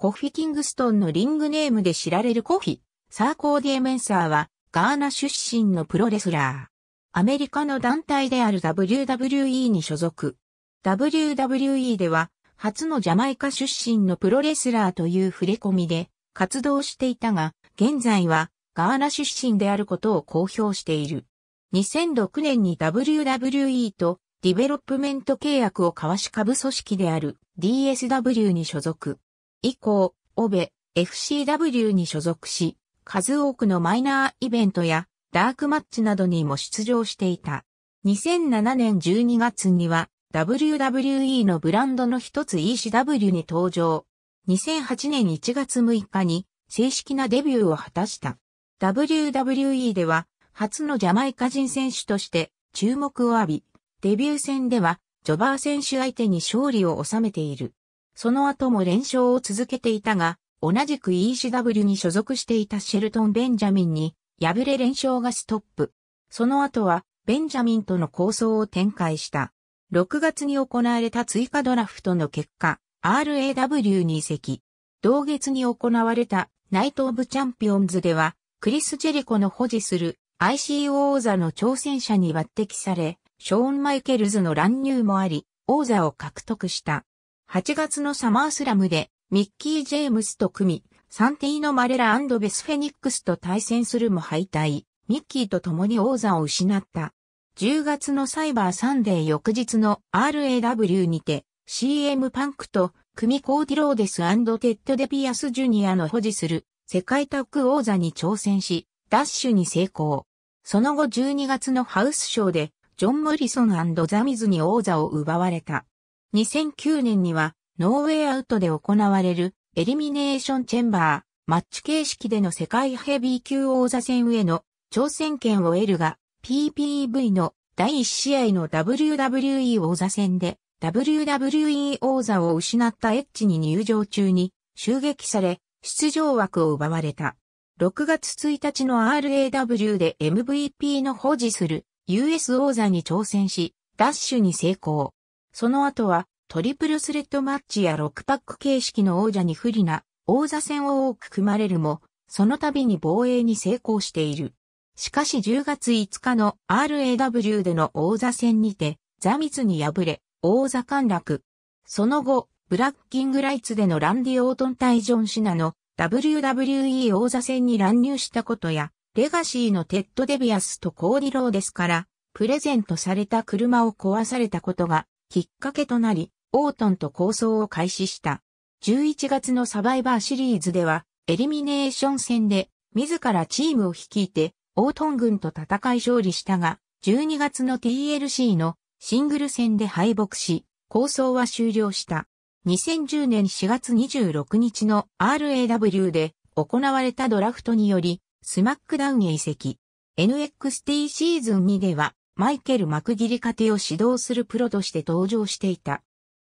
コフィ・キングストンのリングネームで知られるコフィ、サーコーディ・エメンサーは、ガーナ出身のプロレスラー。アメリカの団体である WWE に所属。WWE では、初のジャマイカ出身のプロレスラーという触れ込みで活動していたが、現在はガーナ出身であることを公表している。2006年に WWE とディベロップメント契約を交わし株組織である DSW に所属。以降、オベ、FCW に所属し、数多くのマイナーイベントやダークマッチなどにも出場していた。2007年12月には WWE のブランドの一つ ECW に登場。2008年1月6日に正式なデビューを果たした。WWE では初のジャマイカ人選手として注目を浴び、デビュー戦ではジョバー選手相手に勝利を収めている。その後も連勝を続けていたが、同じく ECW に所属していたシェルトン・ベンジャミンに、敗れ連勝がストップ。その後は、ベンジャミンとの構想を展開した。6月に行われた追加ドラフトの結果、RAW に移籍。同月に行われたナイト・オブ・チャンピオンズでは、クリス・ジェリコの保持する IC 王座の挑戦者に抜擢され、ショーン・マイケルズの乱入もあり、王座を獲得した。8月のサマースラムでミッキー・ジェームスと組み、サンティーノ・マレラベス・フェニックスと対戦するも敗退、ミッキーと共に王座を失った。10月のサイバーサンデー翌日の RAW にて CM パンクと組コーディローデステッド・デピアス・ジュニアの保持する世界タッグ王座に挑戦し、ダッシュに成功。その後12月のハウスショーでジョン・モリソンザミズに王座を奪われた。2009年には、ノーウェイアウトで行われる、エリミネーションチェンバー、マッチ形式での世界ヘビー級王座戦への挑戦権を得るが、PPV の第1試合の WWE 王座戦で、WWE 王座を失ったエッジに入場中に襲撃され、出場枠を奪われた。6月1日の RAW で MVP の保持する US 王座に挑戦し、ダッシュに成功。その後はトリプルスレッドマッチや6パック形式の王者に不利な王座戦を多く組まれるも、その度に防衛に成功している。しかし10月5日の RAW での王座戦にて、ザミツに敗れ、王座陥落。その後、ブラッキングライツでのランディ・オートン対ジョン・シナの WWE 王座戦に乱入したことや、レガシーのテッド・デビアスとコーディローですから、プレゼントされた車を壊されたことがきっかけとなり、オートンと構想を開始した。11月のサバイバーシリーズでは、エリミネーション戦で、自らチームを率いて、オートン軍と戦い勝利したが、12月の TLC のシングル戦で敗北し、構想は終了した。2010年4月26日の RAW で行われたドラフトにより、スマックダウンへ移籍。NXT シーズン2では、マイケル・マクギリカテを指導するプロとして登場していた。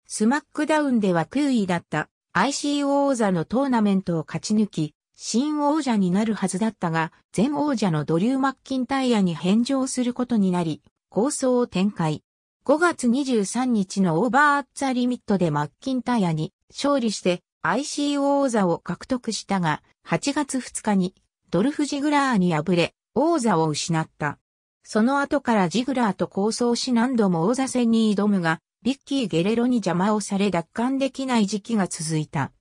スマックダウンでは9位だった IC 王座のトーナメントを勝ち抜き、新王者になるはずだったが、前王者のドリュー・マッキンタイヤに返上することになり、構想を展開。5月23日のオーバーアッツァリミットでマッキンタイヤに勝利して IC 王座を獲得したが、8月2日にドルフジグラーに敗れ、王座を失った。その後からジグラーと構想し何度も王座戦に挑むが、ビッキー・ゲレロに邪魔をされ奪還できない時期が続いた。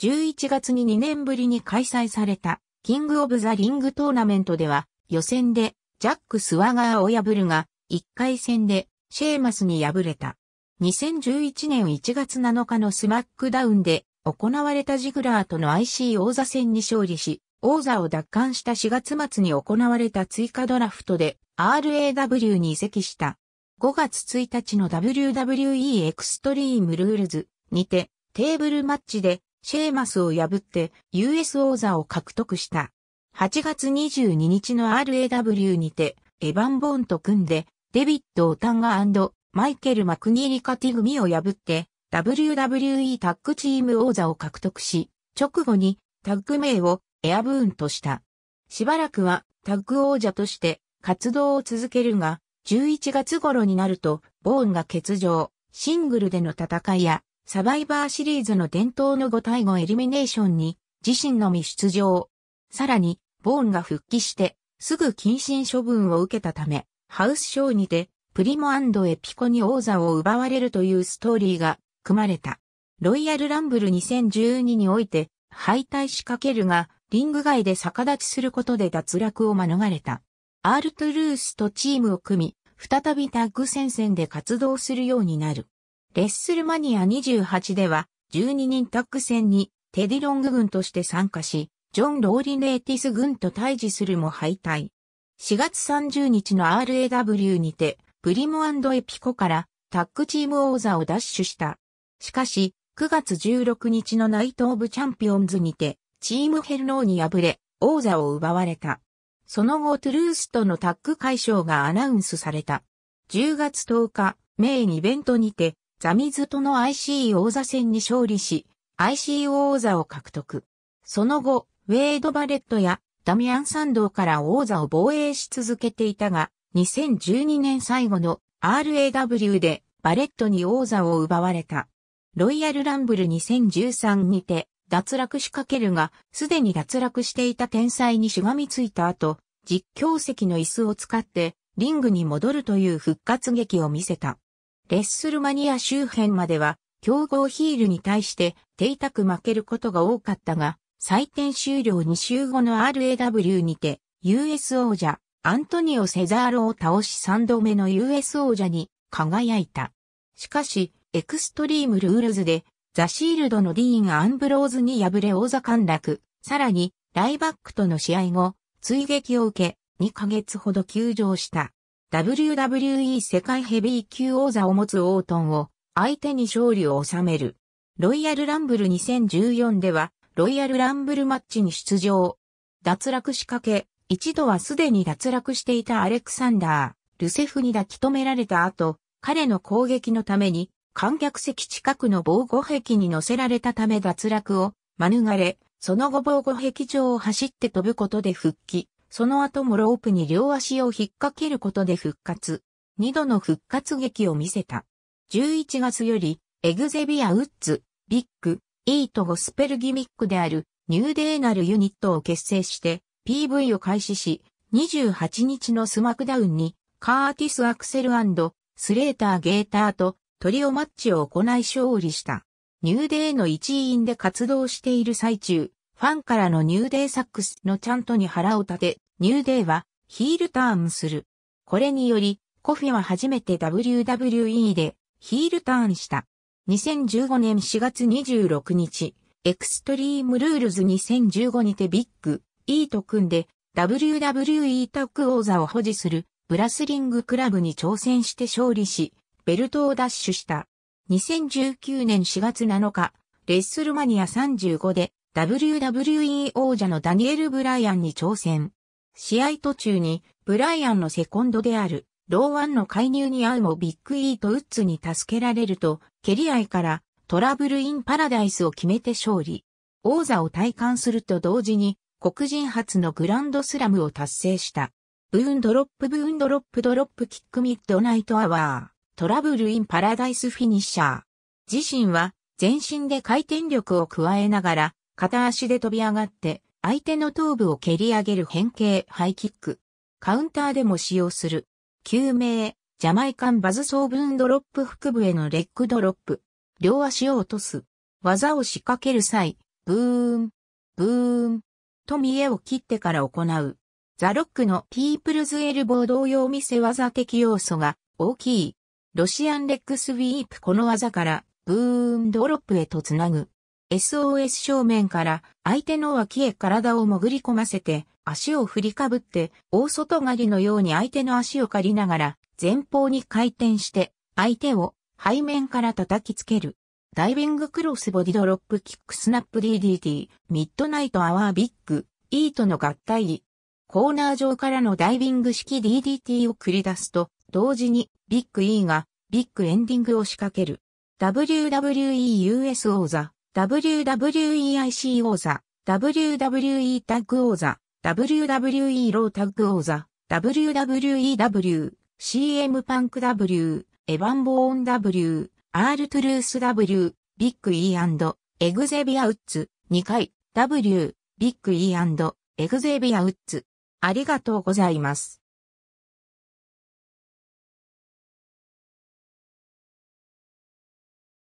11月に2年ぶりに開催された、キング・オブ・ザ・リングトーナメントでは、予選で、ジャック・スワガーを破るが、1回戦で、シェーマスに敗れた。2011年1月7日のスマックダウンで、行われたジグラーとの IC 王座戦に勝利し、王座を奪還した4月末に行われた追加ドラフトで、RAW に移籍した。5月1日の WWE エクストリームルールズにてテーブルマッチでシェーマスを破って US 王座を獲得した。8月22日の RAW にてエヴァン・ボーンと組んでデビッド・オタンガマイケル・マクニーリカティグミを破って WWE タッグチーム王座を獲得し、直後にタッグ名をエアブーンとした。しばらくはタッグ王者として活動を続けるが、11月頃になると、ボーンが欠場、シングルでの戦いや、サバイバーシリーズの伝統の5対5エリミネーションに、自身のみ出場。さらに、ボーンが復帰して、すぐ謹慎処分を受けたため、ハウスショーにて、プリモエピコに王座を奪われるというストーリーが組まれた。ロイヤルランブル2012において、敗退しかけるが、リング外で逆立ちすることで脱落を免れた。アールトゥルースとチームを組み、再びタッグ戦線で活動するようになる。レッスルマニア28では、12人タッグ戦に、テディロング軍として参加し、ジョン・ローリネーティス軍と対峙するも敗退。4月30日の RAW にて、プリモエピコからタッグチーム王座を奪取した。しかし、9月16日のナイト・オブ・チャンピオンズにて、チームヘルノーに敗れ、王座を奪われた。その後トゥルースとのタッグ解消がアナウンスされた。10月10日、メインイベントにて、ザミズとの IC 王座戦に勝利し、IC 王座を獲得。その後、ウェイド・バレットやダミアン・サンドーから王座を防衛し続けていたが、2012年最後の RAW でバレットに王座を奪われた。ロイヤル・ランブル2013にて、脱落しかけるが、すでに脱落していた天才にしがみついた後、実況席の椅子を使って、リングに戻るという復活劇を見せた。レッスルマニア周辺までは、強豪ヒールに対して、手痛く負けることが多かったが、採点終了2週後の RAW にて、US 王者、アントニオ・セザーロを倒し3度目の US 王者に輝いた。しかし、エクストリームルールズでザシールドのディーン・アンブローズに敗れ王座陥落、さらに、ライバックとの試合後、追撃を受け、2ヶ月ほど休場した。WWE 世界ヘビー級王座を持つオートンを、相手に勝利を収める。ロイヤルランブル2014では、ロイヤルランブルマッチに出場。脱落しかけ、一度はすでに脱落していたアレクサンダー、ルセフに抱き止められた後、彼の攻撃のために、観客席近くの防護壁に乗せられたため脱落を免れ、その後防護壁上を走って飛ぶことで復帰、その後もロープに両足を引っ掛けることで復活、二度の復活劇を見せた。11月より、エグゼビア・ウッズ、ビッグ、イート・ゴスペルギミックである、ニューデーナルユニットを結成して、PV を開始し、28日のスマクダウンに、カーティス・アクセルスレーター・ゲーターとトリオマッチを行い勝利した。ニューデーの一員で活動している最中、ファンからのニューデーサックスのチャントに腹を立て、ニューデーはヒールターンする。これにより、コフィは初めて WWE でヒールターンした。2015年4月26日、エクストリームルールズ2015にてビッグ、E と組んで WWE タック王座を保持するブラスリングクラブに挑戦して勝利し、ベルトを奪取した。2019年4月7日、レッスルマニア35で WWE 王者のダニエル・ブライアンに挑戦。試合途中にブライアンのセコンドであるローワンの介入に合うもビッグイートウッズに助けられると、蹴り合いからトラブルインパラダイスを決めて勝利。王座を体感すると同時に黒人初のグランドスラムを達成した。ブーンドロップブーンドロップドロップキックミッドナイトアワー。トラブルインパラダイスフィニッシャー。自身は全身で回転力を加えながら片足で飛び上がって相手の頭部を蹴り上げる変形ハイキック。カウンターでも使用する。救命、ジャマイカンバズソーブンドロップ腹部へのレッグドロップ。両足を落とす。技を仕掛ける際、ブーン、ブーン、と見栄を切ってから行う。ザロックのピープルズエルボー同様見せ技的要素が大きい。ロシアンレックスウィープこの技からブーンドロップへとつなぐ。SOS 正面から相手の脇へ体を潜り込ませて足を振りかぶって大外刈りのように相手の足を借りながら前方に回転して相手を背面から叩きつける。ダイビングクロスボディドロップキックスナップ DDT ミッドナイトアワービッグイートの合体。コーナー上からのダイビング式 DDT を繰り出すと同時にビッグ E がビッグエンディングを仕掛ける。WWEUS 王座、WWEIC 王座、WWE タッグ王座、WWE ロータッグ王座、WWEW、CM パンク W、エヴァン・ボーン W、アール・トゥルース W、ビッグ E& エグゼビア・ウッズ、2回、W、ビッグ E& エグゼビア・ウッズ。ありがとうございます。